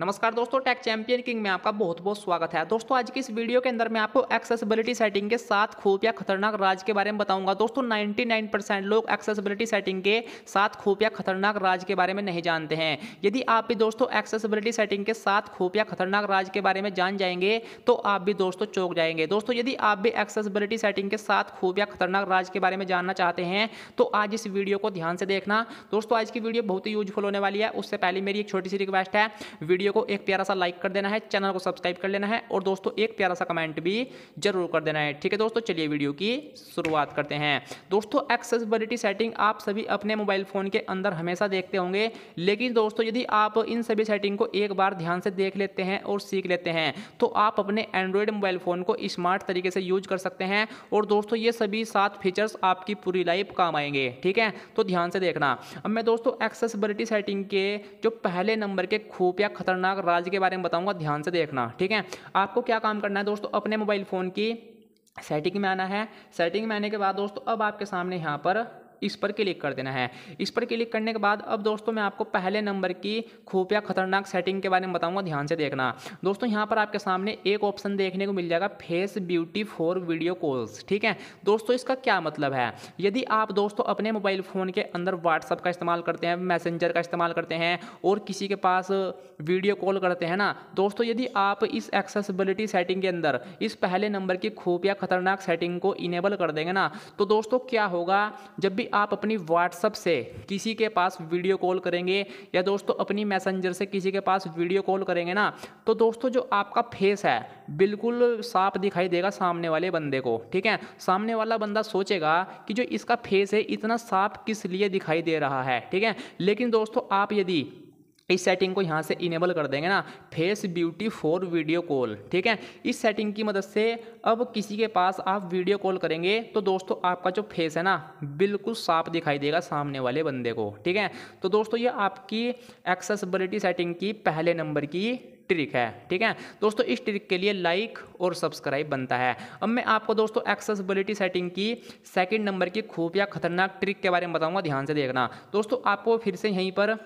नमस्कार दोस्तों take champion king में आपका बहुत बहुत स्वागत है दोस्तों आज की इस वीडियो के अंदर मैं आपको एक्सेसिबिलिटी सेटिंग के सात खूफिया खतरनाक राज के बारे में बताऊंगा दोस्तों 99 परसेंट लोग एक्सेसिबिलिटी सेटिंग के सात खूफिया खतरनाक राज के बारे में नहीं जानते हैं यदि आप भी दोस्तों एक्सेसिबिलिटी सेटिंग के सात खूफिया खतरनाक राज के बारे में जान जाएंगे तो आप भी दोस्तों चौक जाएंगे दोस्तों यदि आप भी एक्सेसिबिलिटी सेटिंग के सात खूफिया खतरनाक राज के बारे में जानना चाहते हैं तो आज इस वीडियो को ध्यान से देखना दोस्तों आज की वीडियो बहुत ही यूजफुल होने वाली है उससे पहले मेरी एक छोटी सी रिक्वेस्ट है वीडियो वीडियो को एक प्यारा सा लाइक कर देना है चैनल को सब्सक्राइब कर लेना है और दोस्तों एक प्यारा सा कमेंट भी जरूर कर देना है ठीक है दोस्तों चलिए वीडियो की शुरुआत करते हैं दोस्तों एक्सेसिबिलिटी सेटिंग आप सभी अपने मोबाइल फ़ोन के अंदर हमेशा देखते होंगे लेकिन दोस्तों यदि आप इन सभी सेटिंग को एक बार ध्यान से देख लेते हैं और सीख लेते हैं तो आप अपने एंड्रॉयड मोबाइल फ़ोन को स्मार्ट तरीके से यूज कर सकते हैं और दोस्तों ये सभी सात फीचर्स आपकी पूरी लाइफ काम आएंगे ठीक है तो ध्यान से देखना अब मैं दोस्तों एक्सेसिबिलिटी सेटिंग के जो पहले नंबर के खूब या खतरनाक खतरनाक राज्य के बारे में बताऊंगा ध्यान से देखना ठीक है आपको क्या काम करना है दोस्तों अपने मोबाइल फ़ोन की सेटिंग में आना है सेटिंग में आने के बाद दोस्तों अब आपके सामने यहाँ पर इस पर क्लिक कर देना है इस पर क्लिक करने के बाद अब दोस्तों मैं आपको पहले नंबर की खुफिया खतरनाक सेटिंग के बारे में बताऊंगा ध्यान से देखना दोस्तों यहाँ पर आपके सामने एक ऑप्शन देखने को मिल जाएगा face beauty for video calls ठीक है दोस्तों इसका क्या मतलब है यदि आप दोस्तों अपने मोबाइल फ़ोन के अंदर व्हाट्सअप का इस्तेमाल करते हैं मैसेंजर का इस्तेमाल करते हैं और किसी के पास वीडियो कॉल करते हैं ना दोस्तों यदि आप इस एक्सेसिबिलिटी सेटिंग के अंदर इस पहले नंबर की खुफिया खतरनाक सेटिंग को इनेबल कर देंगे ना तो दोस्तों क्या होगा जब भी आप अपनी व्हाट्सअप से किसी के पास वीडियो कॉल करेंगे या दोस्तों अपनी मैसेंजर से किसी के पास वीडियो कॉल करेंगे ना तो दोस्तों जो आपका फेस है बिल्कुल साफ दिखाई देगा सामने वाले बंदे को ठीक है सामने वाला बंदा सोचेगा कि जो इसका फेस है इतना साफ किस लिए दिखाई दे रहा है ठीक है लेकिन दोस्तों आप यदि इस सेटिंग को यहाँ से इनेबल कर देंगे ना face beauty for video call ठीक है इस सेटिंग की मदद से अब किसी के पास आप वीडियो कॉल करेंगे तो दोस्तों आपका जो फेस है ना बिल्कुल साफ दिखाई देगा सामने वाले बंदे को ठीक है तो दोस्तों ये आपकी एक्सेसबिलिटी सेटिंग की पहले नंबर की ट्रिक है ठीक है दोस्तों इस ट्रिक के लिए लाइक और सब्सक्राइब बनता है अब मैं आपको दोस्तों एक्सेसबिलिटी सेटिंग की सेकंड नंबर की खूब या खतरनाक ट्रिक के बारे में बताऊंगा ध्यान से देखना दोस्तों आपको फिर से यहीं पर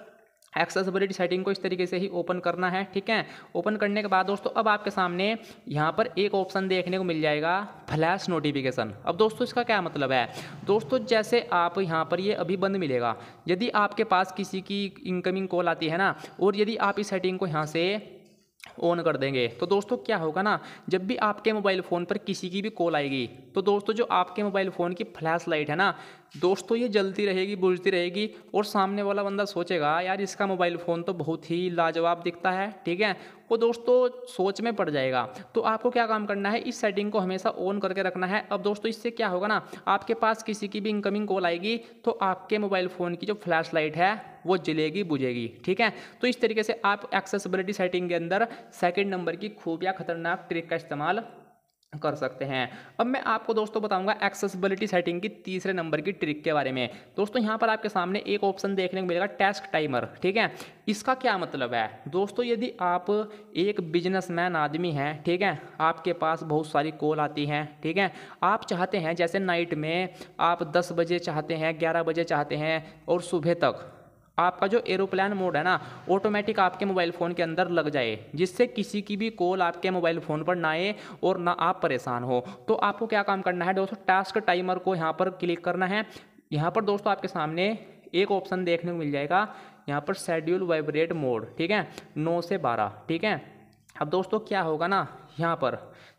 एक्सेसबिलिटी सेटिंग को इस तरीके से ही ओपन करना है ठीक है ओपन करने के बाद दोस्तों अब आपके सामने यहाँ पर एक ऑप्शन देखने को मिल जाएगा फ्लैश नोटिफिकेशन अब दोस्तों इसका क्या मतलब है दोस्तों जैसे आप यहाँ पर ये अभी बंद मिलेगा यदि आपके पास किसी की इनकमिंग कॉल आती है ना और यदि आप इस सेटिंग को यहाँ से ऑन कर देंगे तो दोस्तों क्या होगा ना जब भी आपके मोबाइल फ़ोन पर किसी की भी कॉल आएगी तो दोस्तों जो आपके मोबाइल फ़ोन की फ्लैश लाइट है ना दोस्तों तो ये जलती रहेगी बुझती रहेगी और सामने वाला बंदा सोचेगा यार इसका मोबाइल फ़ोन तो बहुत ही लाजवाब दिखता है ठीक है वो दोस्तों तो सोच में पड़ जाएगा तो आपको क्या काम करना है इस सेटिंग को हमेशा ऑन करके रखना है अब दोस्तों इससे क्या होगा ना आपके पास किसी की भी इनकमिंग कॉल आएगी तो आपके मोबाइल फ़ोन की जो फ्लैश लाइट है वो जलेगी बुझेगी ठीक है तो इस तरीके से आप एक्सेसिबिलिटी सेटिंग के अंदर सेकेंड नंबर की खूब या खतरनाक ट्रिक का इस्तेमाल कर सकते हैं अब मैं आपको दोस्तों बताऊंगा एक्सेसिबिलिटी सेटिंग की तीसरे नंबर की ट्रिक के बारे में दोस्तों यहाँ पर आपके सामने एक ऑप्शन देखने को मिलेगा टेस्क टाइमर ठीक है इसका क्या मतलब है दोस्तों यदि आप एक बिजनेसमैन आदमी हैं ठीक है आपके पास बहुत सारी कॉल आती हैं ठीक है आप चाहते हैं जैसे नाइट में आप दस बजे चाहते हैं ग्यारह बजे चाहते हैं और सुबह तक आपका जो एरोप्लान मोड है ना ऑटोमेटिक आपके मोबाइल फ़ोन के अंदर लग जाए जिससे किसी की भी कॉल आपके मोबाइल फ़ोन पर ना आए और ना आप परेशान हो तो आपको क्या काम करना है दोस्तों टास्क टाइमर को यहाँ पर क्लिक करना है यहाँ पर दोस्तों आपके सामने एक ऑप्शन देखने को मिल जाएगा यहाँ पर शेड्यूल वाइब्रेट मोड ठीक है नौ से बारह ठीक है अब दोस्तों क्या होगा ना यहाँ पर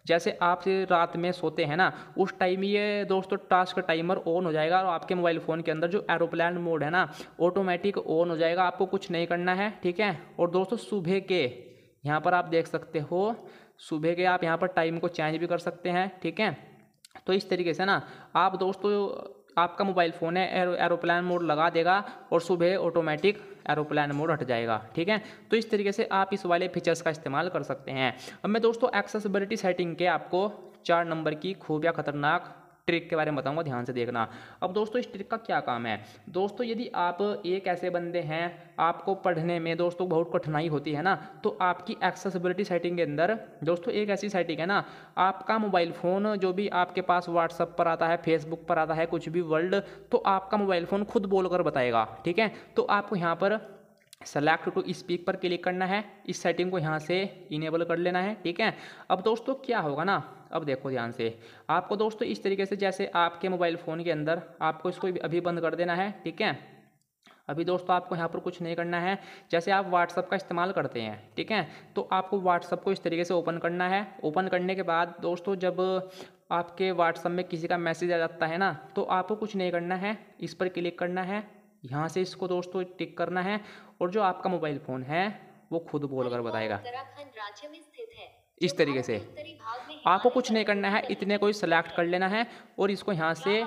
जैसे आप रात में सोते हैं ना उस टाइम ये दोस्तों टास्क टाइमर ऑन हो जाएगा और आपके मोबाइल फ़ोन के अंदर जो एरोप्लान मोड है ना ऑटोमेटिक ऑन हो जाएगा आपको कुछ नहीं करना है ठीक है और दोस्तों सुबह के यहाँ पर आप देख सकते हो सुबह के आप यहाँ पर टाइम को चेंज भी कर सकते हैं ठीक है तो इस तरीके से ना आप दोस्तों आपका मोबाइल फ़ोन है एरोप्लान मोड लगा देगा और सुबह ऑटोमेटिक एरोप्लान मोड हट जाएगा ठीक है तो इस तरीके से आप इस वाले फीचर्स का इस्तेमाल कर सकते हैं अब मैं दोस्तों एक्सेसिबिलिटी सेटिंग के आपको चार नंबर की खूब या खतरनाक ट्रिक के बारे में बताऊंगा ध्यान से देखना अब दोस्तों इस ट्रिक का क्या काम है दोस्तों यदि आप एक ऐसे बंदे हैं आपको पढ़ने में दोस्तों बहुत कठिनाई होती है ना तो आपकी एक्सेसिबिलिटी सेटिंग के अंदर दोस्तों एक ऐसी सेटिंग है ना आपका मोबाइल फ़ोन जो भी आपके पास व्हाट्सअप पर आता है फेसबुक पर आता है कुछ भी वर्ल्ड तो आपका मोबाइल फ़ोन खुद बोलकर बताएगा ठीक है तो आपको यहाँ पर सेलेक्ट टू स्पीक पर क्लिक करना है इस सेटिंग को यहाँ से इनेबल कर लेना है ठीक है अब दोस्तों क्या होगा ना अब देखो ध्यान से आपको दोस्तों इस तरीके से जैसे आपके मोबाइल फ़ोन के अंदर आपको इसको अभी बंद कर देना है ठीक है अभी दोस्तों आपको यहाँ पर कुछ नहीं करना है जैसे आप व्हाट्सअप का इस्तेमाल करते हैं ठीक है तो आपको व्हाट्सअप को इस तरीके से ओपन करना है ओपन करने के बाद दोस्तों जब आपके व्हाट्सअप में किसी का मैसेज आ जाता है ना तो आपको कुछ नहीं करना है इस पर क्लिक करना है यहाँ से इसको दोस्तों टिक करना है और जो आपका मोबाइल फ़ोन है वो खुद बोलकर बताएगा इस तरीके से आपको कुछ नहीं करना है इतने को ही सेलेक्ट कर लेना है और इसको यहाँ से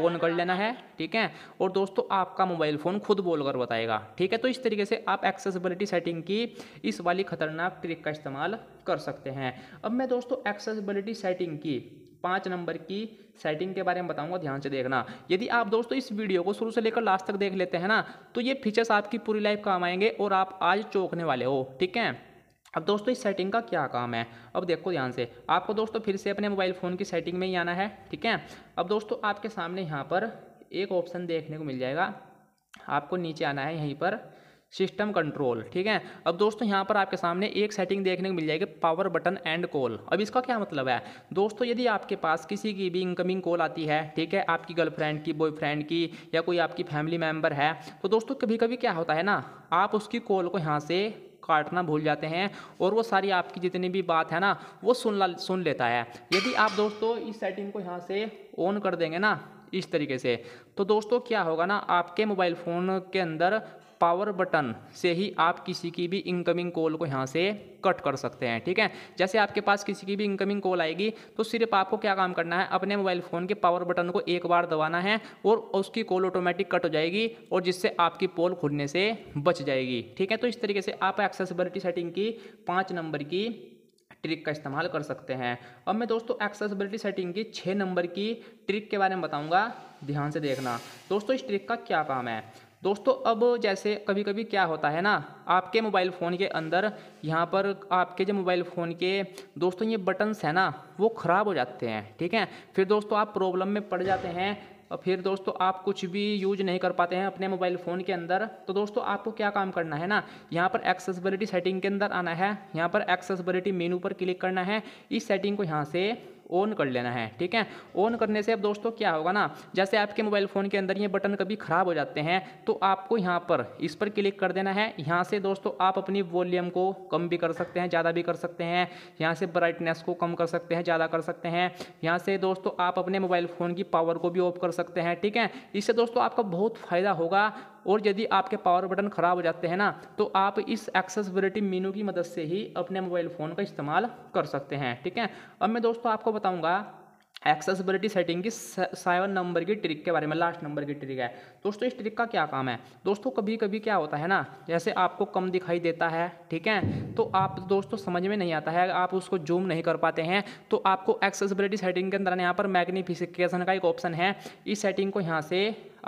ऑन कर लेना है ठीक है और दोस्तों आपका मोबाइल फ़ोन खुद बोलकर बताएगा ठीक है तो इस तरीके से आप एक्सेसिबिलिटी सेटिंग की इस वाली खतरनाक ट्रिक का इस्तेमाल कर सकते हैं अब मैं दोस्तों एक्सेसिबिलिटी सेटिंग की पाँच नंबर की सेटिंग के बारे में बताऊंगा ध्यान से देखना यदि आप दोस्तों इस वीडियो को शुरू से लेकर लास्ट तक देख लेते हैं ना तो ये फीचर्स आपकी पूरी लाइफ काम आएंगे और आप आज चौंकने वाले हो ठीक है अब दोस्तों इस सेटिंग का क्या काम है अब देखो ध्यान से आपको दोस्तों फिर से अपने मोबाइल फ़ोन की सेटिंग में ही आना है ठीक है अब दोस्तों आपके सामने यहाँ पर एक ऑप्शन देखने को मिल जाएगा आपको नीचे आना है यहीं पर सिस्टम कंट्रोल ठीक है अब दोस्तों यहाँ पर आपके सामने एक सेटिंग देखने को मिल जाएगी पावर बटन एंड कॉल अब इसका क्या मतलब है दोस्तों यदि आपके पास किसी की भी इनकमिंग कॉल आती है ठीक है आपकी गर्लफ्रेंड की बॉयफ्रेंड की या कोई आपकी फैमिली मेम्बर है तो दोस्तों कभी कभी क्या होता है ना आप उसकी कॉल को यहाँ से काटना भूल जाते हैं और वो सारी आपकी जितनी भी बात है ना वो सुन ला सुन लेता है यदि आप दोस्तों इस सेटिंग को यहाँ से ऑन कर देंगे ना इस तरीके से तो दोस्तों क्या होगा ना आपके मोबाइल फ़ोन के अंदर पावर बटन से ही आप किसी की भी इनकमिंग कॉल को यहाँ से कट कर सकते हैं ठीक है जैसे आपके पास किसी की भी इनकमिंग कॉल आएगी तो सिर्फ आपको क्या काम करना है अपने मोबाइल फ़ोन के पावर बटन को एक बार दबाना है और उसकी कॉल ऑटोमेटिक कट हो जाएगी और जिससे आपकी पोल खुलने से बच जाएगी ठीक है तो इस तरीके से आप एक्सेसिबिलिटी सेटिंग की पाँच नंबर की ट्रिक का इस्तेमाल कर सकते हैं अब मैं दोस्तों एक्सेसिबिलिटी सेटिंग की छः नंबर की ट्रिक के बारे में बताऊँगा ध्यान से देखना दोस्तों इस ट्रिक का क्या काम है दोस्तों अब जैसे कभी कभी क्या होता है ना आपके मोबाइल फ़ोन के अंदर यहाँ पर आपके जो मोबाइल फ़ोन के दोस्तों ये बटन्स हैं ना वो ख़राब हो जाते हैं ठीक है फिर दोस्तों आप प्रॉब्लम में पड़ जाते हैं और फिर दोस्तों आप कुछ भी यूज नहीं कर पाते हैं अपने मोबाइल फ़ोन के अंदर तो दोस्तों आपको क्या काम करना है ना यहाँ पर एक्सेसबिलिटी सेटिंग के अंदर आना है यहाँ पर एक्सेसबिलिटी मेनू पर क्लिक करना है इस सेटिंग को यहाँ से ऑन कर लेना है ठीक है ऑन करने से अब दोस्तों क्या होगा ना जैसे आपके मोबाइल फ़ोन के अंदर ये बटन कभी ख़राब हो जाते हैं तो आपको यहाँ पर इस पर क्लिक कर देना है यहाँ से दोस्तों आप अपनी वॉल्यूम को कम भी कर सकते हैं ज़्यादा भी कर सकते हैं यहाँ से ब्राइटनेस को कम कर सकते हैं ज़्यादा कर सकते हैं यहाँ से दोस्तों आप अपने मोबाइल फ़ोन की पावर को भी ऑफ कर सकते हैं ठीक है इससे दोस्तों आपका बहुत फ़ायदा होगा और यदि आपके पावर बटन ख़राब हो जाते हैं ना तो आप इस एक्सेसबिलिटी मीनू की मदद से ही अपने मोबाइल फ़ोन का इस्तेमाल कर सकते हैं ठीक है अब मैं दोस्तों आपको बताऊँगा एक्सेसिबिलिटी सेटिंग की सेवन नंबर की ट्रिक के बारे में लास्ट नंबर की ट्रिक है दोस्तों इस ट्रिक का क्या काम है दोस्तों कभी कभी क्या होता है ना जैसे आपको कम दिखाई देता है ठीक है तो आप दोस्तों समझ में नहीं आता है आप उसको जूम नहीं कर पाते हैं तो आपको एक्सेसिबिलिटी सेटिंग के अंदर यहाँ पर मैग्नीफिकेशन का एक ऑप्शन है इस सेटिंग को यहाँ से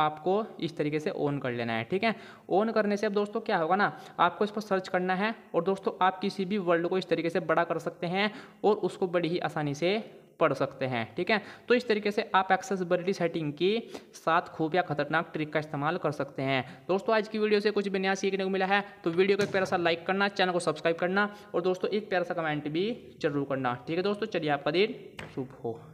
आपको इस तरीके से ऑन कर लेना है ठीक है ऑन करने से अब दोस्तों क्या होगा ना आपको इस पर सर्च करना है और दोस्तों आप किसी भी वर्ल्ड को इस तरीके से बड़ा कर सकते हैं और उसको बड़ी ही आसानी से पढ़ सकते हैं ठीक है तो इस तरीके से आप एक्सेसिबिलिटी सेटिंग के साथ खूब या खतरनाक ट्रिक का इस्तेमाल कर सकते हैं दोस्तों आज की वीडियो से कुछ भी नया सीखने को मिला है तो वीडियो को एक प्यारा सा लाइक करना चैनल को सब्सक्राइब करना और दोस्तों एक प्यारा सा कमेंट भी जरूर करना ठीक है दोस्तों चलिए आपका दिन शुभ हो